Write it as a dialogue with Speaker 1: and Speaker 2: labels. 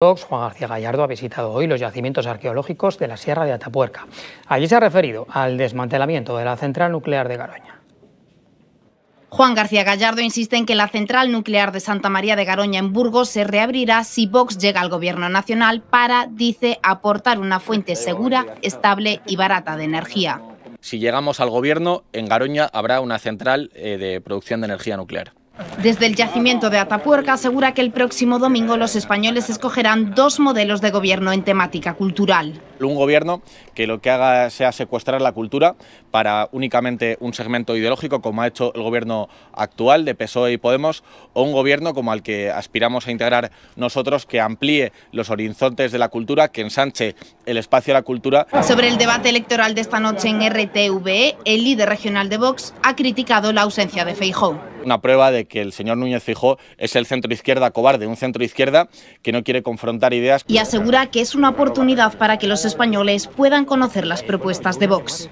Speaker 1: Juan García Gallardo ha visitado hoy los yacimientos arqueológicos de la Sierra de Atapuerca. Allí se ha referido al desmantelamiento de la central nuclear de Garoña. Juan García
Speaker 2: Gallardo insiste en que la central nuclear de Santa María de Garoña en Burgos se reabrirá si Vox llega al gobierno nacional para, dice, aportar una fuente segura, estable y barata de energía.
Speaker 3: Si llegamos al gobierno, en Garoña habrá una central eh, de producción de energía nuclear.
Speaker 2: Desde el yacimiento de Atapuerca asegura que el próximo domingo los españoles escogerán dos modelos de gobierno en temática cultural.
Speaker 3: Un gobierno que lo que haga sea secuestrar la cultura para únicamente un segmento ideológico como ha hecho el gobierno actual de PSOE y Podemos o un gobierno como al que aspiramos a integrar nosotros que amplíe los horizontes de la cultura, que ensanche el espacio de la cultura. Sobre el debate
Speaker 2: electoral de esta noche en RTVE, el líder regional de Vox ha criticado la ausencia de Feijóo
Speaker 3: una prueba de que el señor Núñez Fijó es el centro izquierda cobarde, un centro izquierda que no quiere confrontar ideas.
Speaker 2: Y asegura que es una oportunidad para que los españoles puedan conocer las propuestas de Vox.